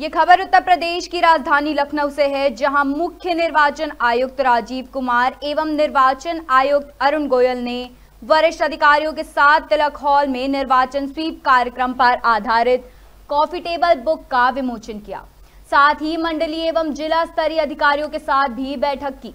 ये खबर उत्तर प्रदेश की राजधानी लखनऊ से है जहां मुख्य निर्वाचन आयुक्त राजीव कुमार एवं निर्वाचन आयुक्त अरुण गोयल ने वरिष्ठ अधिकारियों के साथ तिलक हॉल में निर्वाचन स्वीप कार्यक्रम पर आधारित कॉफी टेबल बुक का विमोचन किया साथ ही मंडलीय एवं जिला स्तरीय अधिकारियों के साथ भी बैठक की